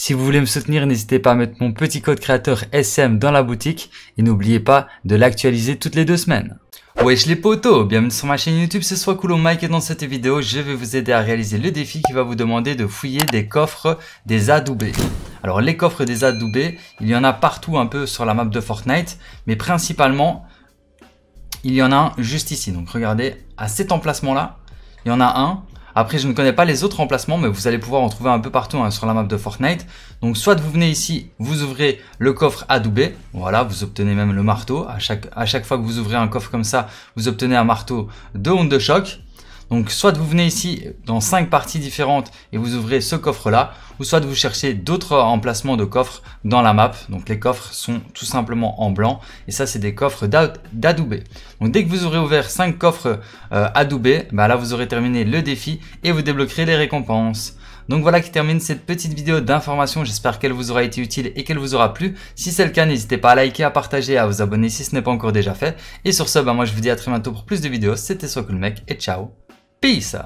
Si vous voulez me soutenir, n'hésitez pas à mettre mon petit code créateur SM dans la boutique et n'oubliez pas de l'actualiser toutes les deux semaines. Wesh les potos, bienvenue sur ma chaîne YouTube, ce soit Coolo Mike et dans cette vidéo, je vais vous aider à réaliser le défi qui va vous demander de fouiller des coffres des adoubés. Alors les coffres des adoubés, il y en a partout un peu sur la map de Fortnite, mais principalement, il y en a un juste ici. Donc regardez, à cet emplacement là, il y en a un après, je ne connais pas les autres emplacements, mais vous allez pouvoir en trouver un peu partout hein, sur la map de Fortnite. Donc, soit vous venez ici, vous ouvrez le coffre adoubé. Voilà, vous obtenez même le marteau. À chaque, à chaque fois que vous ouvrez un coffre comme ça, vous obtenez un marteau de onde de choc. Donc soit vous venez ici dans cinq parties différentes et vous ouvrez ce coffre-là, ou soit vous cherchez d'autres emplacements de coffres dans la map. Donc les coffres sont tout simplement en blanc et ça c'est des coffres d'adoubé. Donc dès que vous aurez ouvert 5 coffres euh, adoubés, bah là vous aurez terminé le défi et vous débloquerez les récompenses. Donc voilà qui termine cette petite vidéo d'information, j'espère qu'elle vous aura été utile et qu'elle vous aura plu. Si c'est le cas, n'hésitez pas à liker, à partager, à vous abonner si ce n'est pas encore déjà fait. Et sur ce, bah moi je vous dis à très bientôt pour plus de vidéos, c'était Soit et ciao 闭塞。